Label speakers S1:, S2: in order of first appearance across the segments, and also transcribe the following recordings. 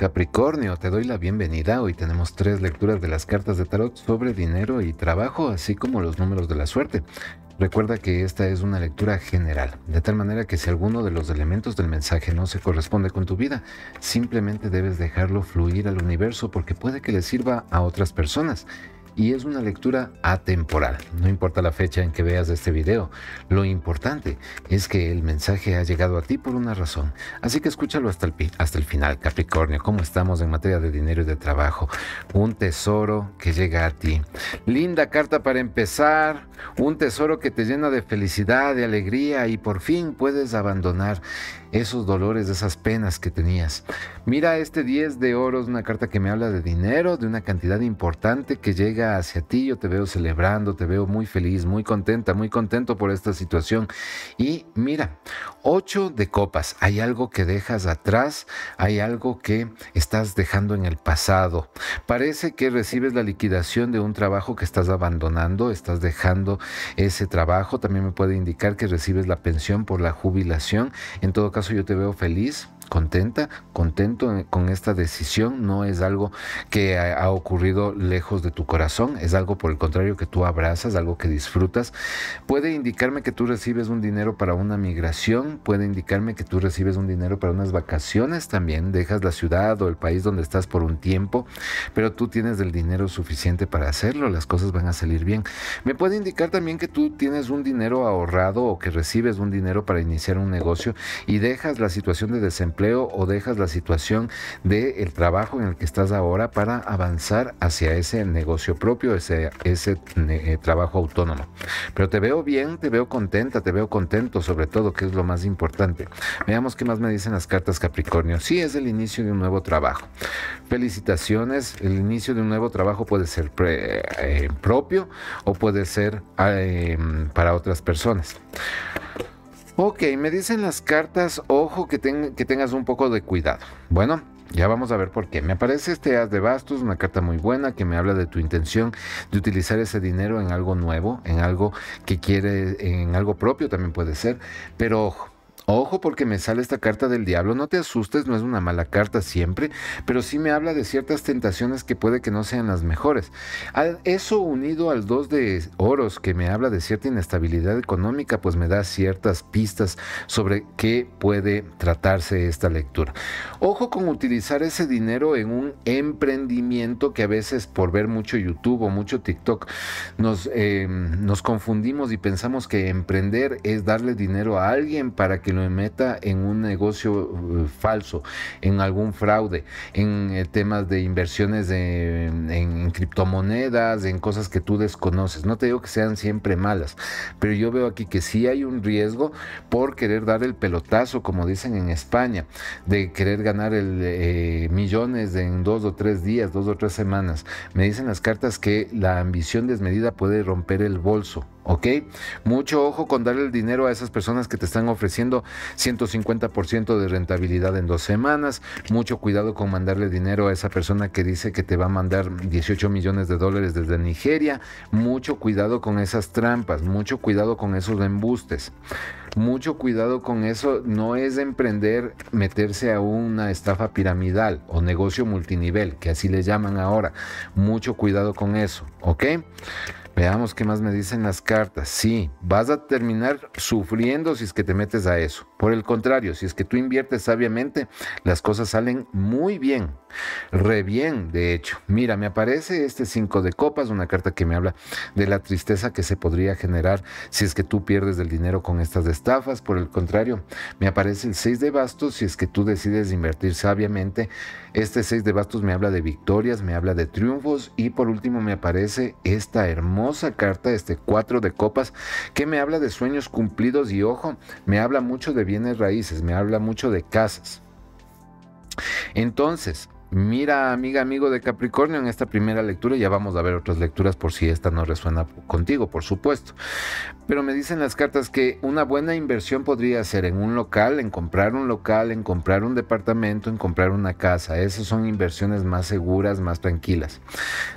S1: Capricornio, te doy la bienvenida. Hoy tenemos tres lecturas de las cartas de tarot sobre dinero y trabajo, así como los números de la suerte. Recuerda que esta es una lectura general, de tal manera que si alguno de los elementos del mensaje no se corresponde con tu vida, simplemente debes dejarlo fluir al universo porque puede que le sirva a otras personas y es una lectura atemporal. No importa la fecha en que veas este video, lo importante es que el mensaje ha llegado a ti por una razón. Así que escúchalo hasta el, hasta el final, Capricornio, cómo estamos en materia de dinero y de trabajo. Un tesoro que llega a ti. Linda carta para empezar, un tesoro que te llena de felicidad, de alegría y por fin puedes abandonar esos dolores, esas penas que tenías. Mira este 10 de oro es una carta que me habla de dinero, de una cantidad importante que llega hacia ti. Yo te veo celebrando, te veo muy feliz, muy contenta, muy contento por esta situación. Y mira, 8 de copas, hay algo que dejas atrás, hay algo que estás dejando en el pasado. Parece que recibes la liquidación de un trabajo que estás abandonando, estás dejando ese trabajo. También me puede indicar que recibes la pensión por la jubilación. En todo caso, yo te veo feliz, contenta, contento con esta decisión, no es algo que ha ocurrido lejos de tu corazón, es algo por el contrario que tú abrazas, algo que disfrutas. Puede indicarme que tú recibes un dinero para una migración, puede indicarme que tú recibes un dinero para unas vacaciones también, dejas la ciudad o el país donde estás por un tiempo, pero tú tienes el dinero suficiente para hacerlo, las cosas van a salir bien. Me puede indicar también que tú tienes un dinero ahorrado o que recibes un dinero para iniciar un negocio y dejas la situación de desempleo o dejas la situación del trabajo en el que estás ahora para avanzar hacia ese negocio propio, ese, ese eh, trabajo autónomo. Pero te veo bien, te veo contenta, te veo contento sobre todo, que es lo más importante. Veamos qué más me dicen las cartas Capricornio. Sí, es el inicio de un nuevo trabajo. Felicitaciones, el inicio de un nuevo trabajo puede ser eh, propio o puede ser ah, em, para otras personas. Ok, me dicen las cartas, ojo que, tengas un poco de cuidado. Bueno, ya vamos a ver por qué. Me aparece este As de Bastos, una carta muy buena que me habla de tu intención de utilizar ese dinero en algo nuevo, en algo que quiere, en algo propio también puede ser. Pero ojo, Ojo porque me sale esta carta del diablo, no te asustes, no es una mala carta siempre, pero sí me habla de ciertas tentaciones que puede que no sean las mejores. Eso unido al 2 de oros que me habla de cierta inestabilidad económica, pues me da ciertas pistas sobre qué puede tratarse esta lectura. Ojo con utilizar ese dinero en un emprendimiento que a veces por ver mucho YouTube o mucho TikTok nos, eh, nos confundimos y pensamos que emprender es darle dinero a alguien para que lo meta en un negocio eh, falso, en algún fraude, en eh, temas de inversiones de, en, criptomonedas, en cosas que tú desconoces. No te digo que sean siempre malas, pero yo veo aquí que sí hay un riesgo por querer dar el pelotazo, como dicen en España, de querer ganar el, eh, millones en dos o tres días, dos o tres semanas. Me dicen las cartas que la ambición desmedida puede romper el bolso. ¿ok? Mucho ojo con darle el dinero a esas personas que te están ofreciendo 150% de rentabilidad en dos semanas. Mucho cuidado con mandarle dinero a esa persona que dice que te va a mandar 18 millones de dólares desde Nigeria. Mucho cuidado con esas trampas, mucho cuidado con esos embustes. Mucho cuidado con eso, no es emprender meterse a una estafa piramidal o negocio multinivel, que así le llaman ahora. Mucho cuidado con eso, ¿ok? Veamos qué más me dicen las cartas. Sí, vas a terminar sufriendo si es que te metes a eso. Por el contrario, si es que tú inviertes sabiamente, las cosas salen muy bien. Re bien, de hecho. Mira, me aparece este 5 de copas, una carta que me habla de la tristeza que se podría generar si es que tú pierdes el dinero con estas estafas. Por el contrario, me aparece el 6 de bastos si es que tú decides invertir sabiamente. Este 6 de bastos me habla de victorias, me habla de triunfos y por último me aparece esta hermosa carta, este cuatro de copas, que me habla de sueños cumplidos y ojo, me habla mucho de bienes raíces, me habla mucho de casas. Entonces, Mira, amiga, amigo de Capricornio, en esta primera lectura ya vamos a ver otras lecturas por si esta no resuena contigo, por supuesto. Pero me dicen las cartas que una buena inversión podría ser en un local, en comprar un local, en comprar un departamento, en comprar una casa. Esas son inversiones más seguras, más tranquilas.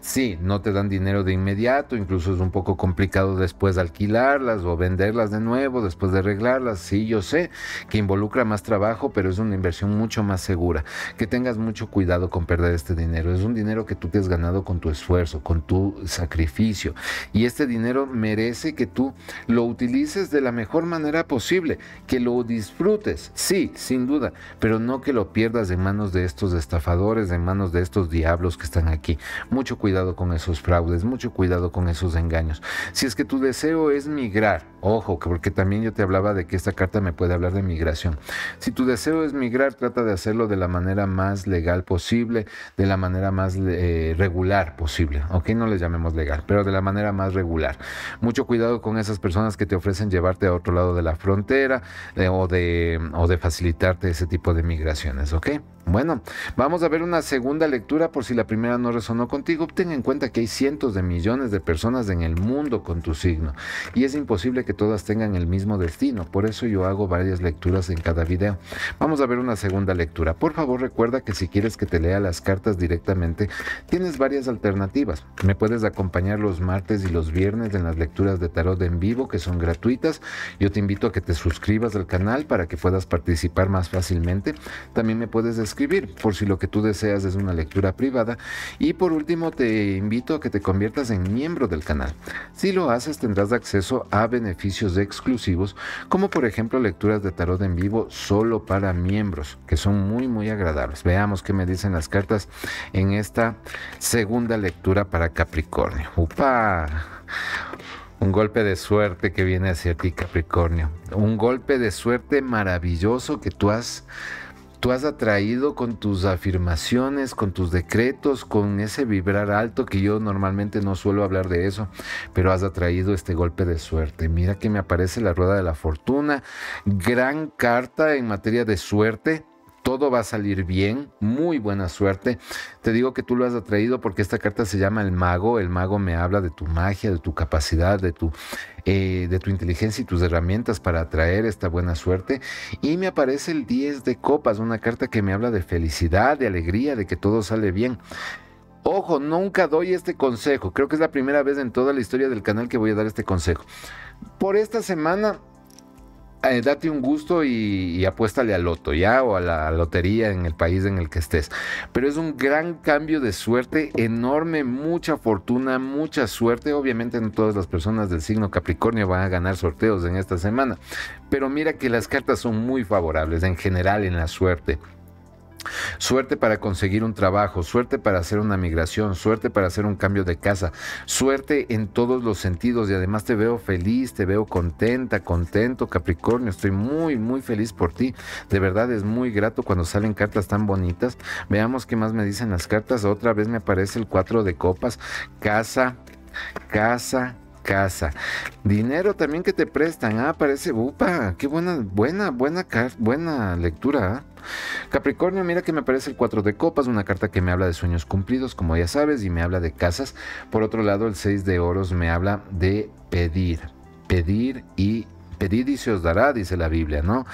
S1: Sí, no te dan dinero de inmediato, incluso es un poco complicado después de alquilarlas o venderlas de nuevo, después de arreglarlas. Sí, yo sé que involucra más trabajo, pero es una inversión mucho más segura. Que tengas mucho cuidado con perder este dinero. Es un dinero que tú te has ganado con tu esfuerzo, con tu sacrificio. Y este dinero merece que tú lo utilices de la mejor manera posible, que lo disfrutes, sí, sin duda, pero no que lo pierdas en manos de estos estafadores, de manos de estos diablos que están aquí. Mucho cuidado con esos fraudes, mucho cuidado con esos engaños. Si es que tu deseo es migrar, ojo, porque también yo te hablaba de que esta carta me puede hablar de migración. Si tu deseo es migrar, trata de hacerlo de la manera más legal posible de la manera más eh, regular posible, ¿ok? No les llamemos legal, pero de la manera más regular. Mucho cuidado con esas personas que te ofrecen llevarte a otro lado de la frontera eh, o, de, o de facilitarte ese tipo de migraciones, ¿ok? Bueno, vamos a ver una segunda lectura por si la primera no resonó contigo. Ten en cuenta que hay cientos de millones de personas en el mundo con tu signo y es imposible que todas tengan el mismo destino. Por eso yo hago varias lecturas en cada video. Vamos a ver una segunda lectura. Por favor recuerda que si quieres que te lea las cartas directamente, tienes varias alternativas. Me puedes acompañar los martes y los viernes en las lecturas de tarot en vivo que son gratuitas. Yo te invito a que te suscribas al canal para que puedas participar más fácilmente. También me puedes escribir por si lo que tú deseas es una lectura privada. Y por último, te invito a que te conviertas en miembro del canal. Si lo haces, tendrás acceso a beneficios exclusivos, como por ejemplo lecturas de tarot en vivo solo para miembros, que son muy, muy agradables. Veamos qué me dicen las cartas en esta segunda lectura para Capricornio. ¡Upa! Un golpe de suerte que viene hacia ti, Capricornio. Un golpe de suerte maravilloso que tú has Tú has atraído con tus afirmaciones, con tus decretos, con ese vibrar alto que yo normalmente no suelo hablar de eso, pero has atraído este golpe de suerte. Mira que me aparece la rueda de la fortuna, gran carta en materia de suerte todo va a salir bien, muy buena suerte. Te digo que tú lo has atraído porque esta carta se llama el mago, el mago me habla de tu magia, de tu capacidad, de tu, eh, de tu inteligencia y tus herramientas para atraer esta buena suerte. Y me aparece el 10 de copas, una carta que me habla de felicidad, de alegría, de que todo sale bien. Ojo, nunca doy este consejo. Creo que es la primera vez en toda la historia del canal que voy a dar este consejo. Por esta semana eh, date un gusto y, y, apuéstale al loto, ¿ya? O a la lotería en el país en el que estés. Pero es un gran cambio de suerte, enorme, mucha fortuna, mucha suerte. Obviamente no todas las personas del signo Capricornio van a ganar sorteos en esta semana. Pero mira que las cartas son muy favorables en general en la suerte. Suerte para conseguir un trabajo, suerte para hacer una migración, suerte para hacer un cambio de casa, suerte en todos los sentidos y además te veo feliz, te veo contenta, contento, Capricornio, estoy muy, muy feliz por ti. De verdad es muy grato cuando salen cartas tan bonitas. Veamos qué más me dicen las cartas. Otra vez me aparece el cuatro de copas, casa, casa, casa. Dinero también que te prestan. Ah, parece upa. Qué buena, buena, buena, buena lectura. Ah. Capricornio, mira que me aparece el 4 de copas, una carta que me habla de sueños cumplidos, como ya sabes, y me habla de casas. Por otro lado, el 6 de oros me habla de pedir, pedir y pedir y se os dará, dice la Biblia, ¿no?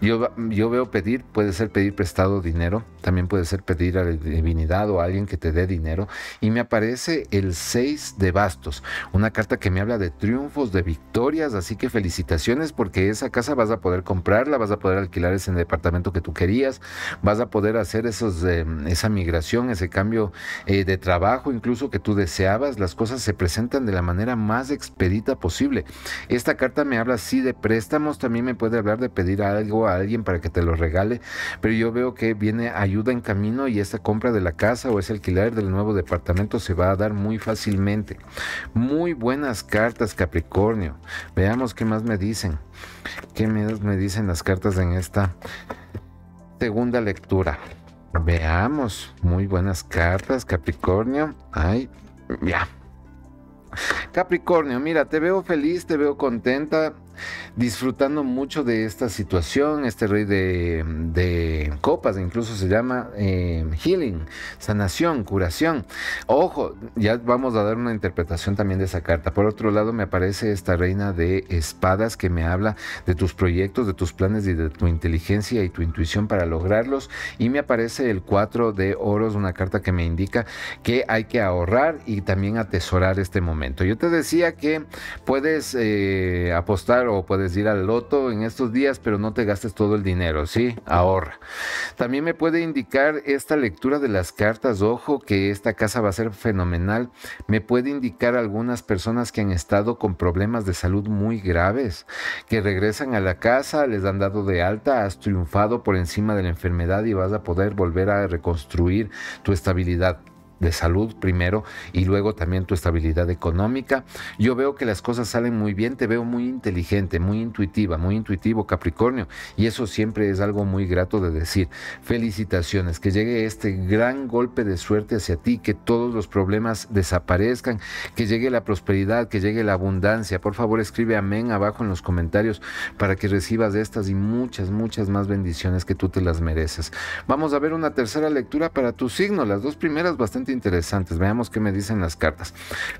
S1: Yo, yo veo pedir, puede ser pedir prestado dinero, también puede ser pedir a la divinidad o a alguien que te dé dinero. Y me aparece el 6 de bastos, una carta que me habla de triunfos, de victorias, así que felicitaciones porque esa casa vas a poder comprarla, vas a poder alquilar ese departamento que tú querías, vas a poder hacer esos, eh, esa migración, ese cambio eh, de trabajo incluso que tú deseabas. Las cosas se presentan de la manera más expedita posible. Esta carta me habla así de préstamos, también me puede hablar de pedir algo a alguien para que te lo regale, pero yo veo que viene ayuda en camino y esa compra de la casa o ese alquiler del nuevo departamento se va a dar muy fácilmente. Muy buenas cartas, Capricornio. Veamos qué más me dicen. ¿Qué más me dicen las cartas en esta segunda lectura? Veamos, muy buenas cartas, Capricornio. Ay, ya. Capricornio, mira, te veo feliz, te veo contenta, disfrutando mucho de esta situación, este rey de, copas, incluso se llama em, healing, sanación, curación. Ojo, ya vamos a dar una interpretación también de esa carta. Por otro lado, me aparece esta reina de espadas que me habla de tus proyectos, de tus planes y de tu inteligencia y tu intuición para lograrlos. Y me aparece el 4 de oros, una carta que me indica que hay que ahorrar y también atesorar este momento. Yo te decía que puedes eh, apostar o puedes ir al loto en estos días, pero no te gastes todo el dinero, ¿sí? Ahorra. También me puede indicar esta lectura de las cartas, ojo, que esta casa va a ser fenomenal. Me puede indicar algunas personas que han estado con problemas de salud muy graves, que regresan a la casa, les han dado de alta, has triunfado por encima de la enfermedad y vas a poder volver a reconstruir tu estabilidad de salud primero y luego también tu estabilidad económica. Yo veo que las cosas salen muy bien, te veo muy inteligente, muy intuitiva, muy intuitivo Capricornio y eso siempre es algo muy grato de decir. Felicitaciones, que llegue este gran golpe de suerte hacia ti, que todos los problemas desaparezcan, que llegue la prosperidad, que llegue la abundancia. Por favor escribe amén abajo en los comentarios para que recibas estas y muchas, muchas más bendiciones que tú te las mereces. Vamos a ver una tercera lectura para tu signo, las dos primeras bastante interesantes. Veamos qué me dicen las cartas.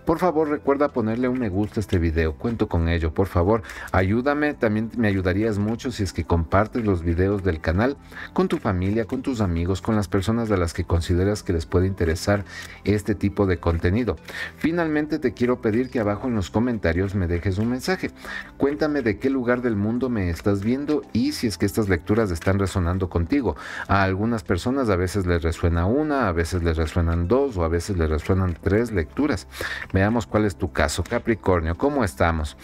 S1: Por favor, recuerda ponerle un me gusta a este video. Cuento con ello. Por favor, ayúdame. También me ayudarías mucho si es que compartes los videos del canal con tu familia, con tus amigos, con las personas a las que consideras que les puede interesar este tipo de contenido. Finalmente, te quiero pedir que abajo en los comentarios me dejes un mensaje. Cuéntame de qué lugar del mundo me estás viendo y si es que estas lecturas están resonando contigo. A algunas personas a veces les resuena una, a veces les resuenan dos o a veces le resuenan tres lecturas. Veamos cuál es tu caso. Capricornio, ¿cómo estamos?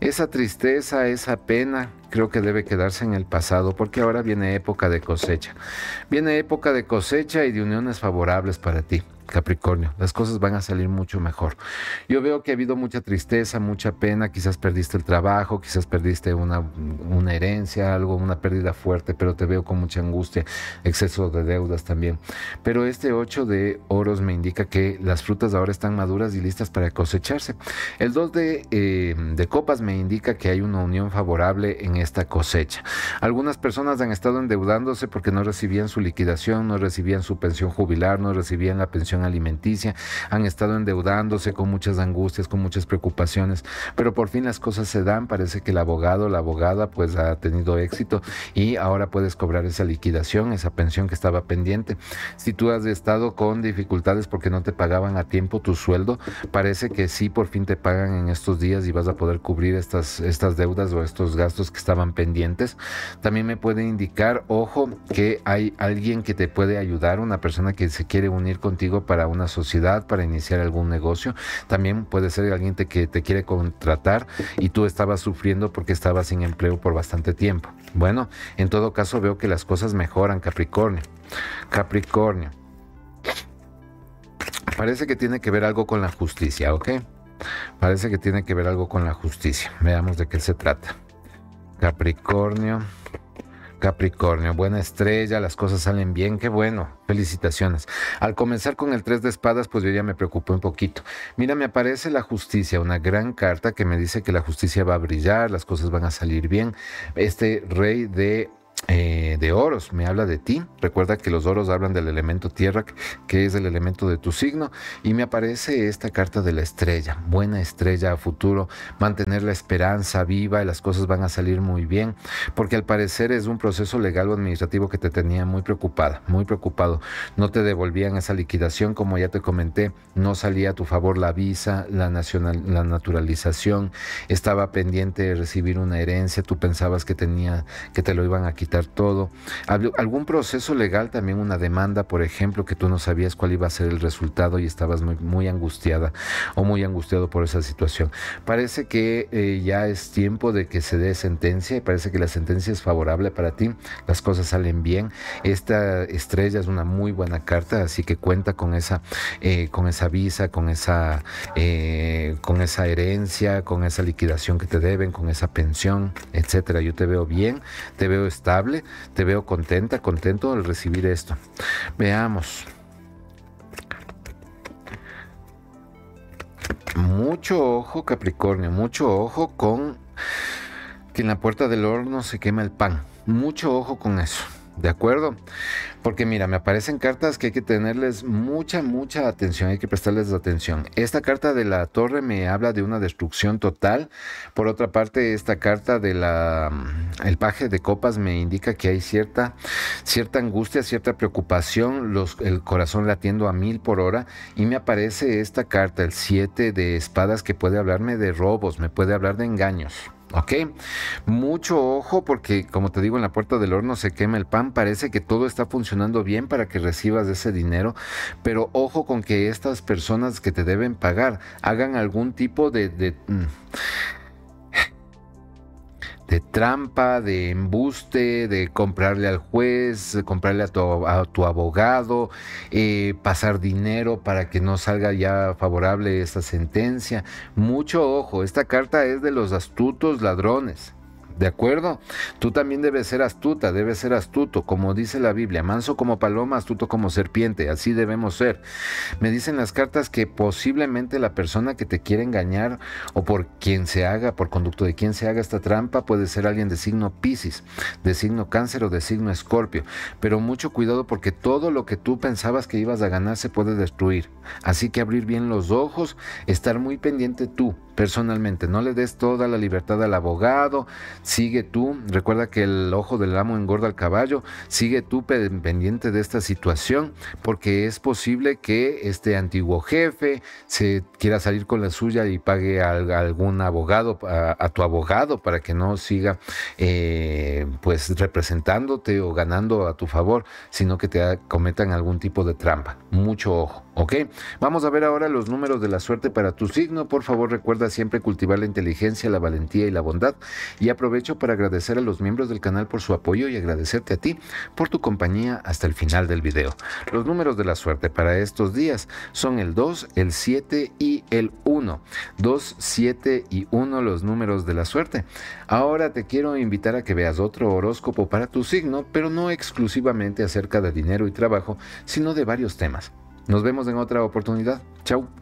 S1: Esa tristeza, esa pena, creo que debe quedarse en el pasado porque ahora viene época de cosecha. Viene época de cosecha y de uniones favorables para ti. Capricornio. Las cosas van a salir mucho mejor. Yo veo que ha habido mucha tristeza, mucha pena, quizás perdiste el trabajo, quizás perdiste una, herencia, algo, una pérdida fuerte, pero te veo con mucha angustia, exceso de deudas también. Pero este 8 de oros me indica que las frutas ahora están maduras y listas para cosecharse. El 2 de, eh, de copas me indica que hay una unión favorable en esta cosecha. Algunas personas han estado endeudándose porque no recibían su liquidación, no recibían su pensión jubilar, no recibían la pensión alimenticia, han estado endeudándose con muchas angustias, con muchas preocupaciones, pero por fin las cosas se dan, parece que el abogado, la abogada pues ha tenido éxito y ahora puedes cobrar esa liquidación, esa pensión que estaba pendiente. Si tú has estado con dificultades porque no te pagaban a tiempo tu sueldo, parece que sí, por fin te pagan en estos días y vas a poder cubrir estas, estas deudas o estos gastos que estaban pendientes. También me puede indicar, ojo, que hay alguien que te puede ayudar, una persona que se quiere unir contigo para una sociedad, para iniciar algún negocio. También puede ser alguien que te quiere contratar y tú estabas sufriendo porque estabas sin empleo por bastante tiempo. Bueno, en todo caso veo que las cosas mejoran, Capricornio. Capricornio. Parece que tiene que ver algo con la justicia, ¿ok? Parece que tiene que ver algo con la justicia. Veamos de qué se trata. Capricornio. Capricornio, buena estrella, las cosas salen bien, qué bueno, felicitaciones. Al comenzar con el 3 de espadas, pues yo ya me preocupé un poquito. Mira, me aparece la justicia, una gran carta que me dice que la justicia va a brillar, las cosas van a salir bien. Este rey de eh, de oros, me habla de ti. Recuerda que los oros hablan del elemento tierra, que es el elemento de tu signo. Y me aparece esta carta de la estrella, buena estrella a futuro, mantener la esperanza viva y las cosas van a salir muy bien, porque al parecer es un proceso legal o administrativo que te tenía muy preocupada, muy preocupado. No te devolvían esa liquidación, como ya te comenté, no salía a tu favor la visa, la, nacional, la naturalización, estaba pendiente de recibir una herencia, tú pensabas que tenía, que te lo iban a quitar todo. Algún proceso legal, también una demanda, por ejemplo, que tú no sabías cuál iba a ser el resultado y estabas muy, muy angustiada o muy angustiado por esa situación. Parece que eh, ya es tiempo de que se dé sentencia y parece que la sentencia es favorable para ti. Las cosas salen bien. Esta estrella es una muy buena carta, así que cuenta con esa, eh, con esa visa, con esa, eh, con esa herencia, con esa liquidación que te deben, con esa pensión, etcétera. Yo te veo bien, te veo estar te veo contenta, contento al recibir esto. Veamos. Mucho ojo, Capricornio, mucho ojo con que en la puerta del horno se quema el pan. Mucho ojo con eso. ¿De acuerdo? Porque mira, me aparecen cartas que hay que tenerles mucha, mucha atención, hay que prestarles atención. Esta carta de la torre me habla de una destrucción total. Por otra parte, esta carta de la mm, el paje de copas me indica que hay cierta, cierta angustia, cierta preocupación, el corazón latiendo a mil por hora. Y me aparece esta carta, el 7 de espadas, que puede hablarme de robos, me puede hablar de engaños. ¿ok? Mucho ojo porque, como te digo, en la puerta del horno se quema el pan, parece que todo está funcionando bien para que recibas ese dinero, pero ojo con que estas personas que te deben pagar hagan algún tipo de... de mm, de trampa, de embuste, de comprarle al juez, comprarle a tu, a tu abogado, eh, pasar dinero para que no salga ya favorable esta sentencia. Mucho ojo, esta carta es de los astutos ladrones. ¿De acuerdo? Tú también debes ser astuta, debes ser astuto, como dice la Biblia, manso como paloma, astuto como serpiente, así debemos ser. Me dicen las cartas que posiblemente la persona que te quiere engañar o por quien se haga, por conducto de quien se haga esta trampa, puede ser alguien de signo Pisces, de signo Cáncer o de signo Escorpio. Pero mucho cuidado porque todo lo que tú pensabas que ibas a ganar se puede destruir. Así que abrir bien los ojos, estar muy pendiente tú, personalmente. No le des toda la libertad al abogado, sigue tú, recuerda que el ojo del amo engorda al caballo, sigue tú pendiente de esta situación, porque es posible que este antiguo jefe se quiera salir con la suya y pague a, algún abogado, a, tu abogado, para que no siga eh, pues representándote o ganando a tu favor, sino que te cometan algún tipo de trampa. Mucho ojo. ¿Ok? Vamos a ver ahora los números de la suerte para tu signo. Por favor, recuerda siempre cultivar la inteligencia, la valentía y la bondad. Y aprovecho para agradecer a los miembros del canal por su apoyo y agradecerte a ti por tu compañía hasta el final del video. Los números de la suerte para estos días son el 2, el 7 y el 1. 2, 7 y 1 los números de la suerte. Ahora te quiero invitar a que veas otro horóscopo para tu signo, pero no exclusivamente acerca de dinero y trabajo, sino de varios temas. Nos vemos en otra oportunidad. Chau.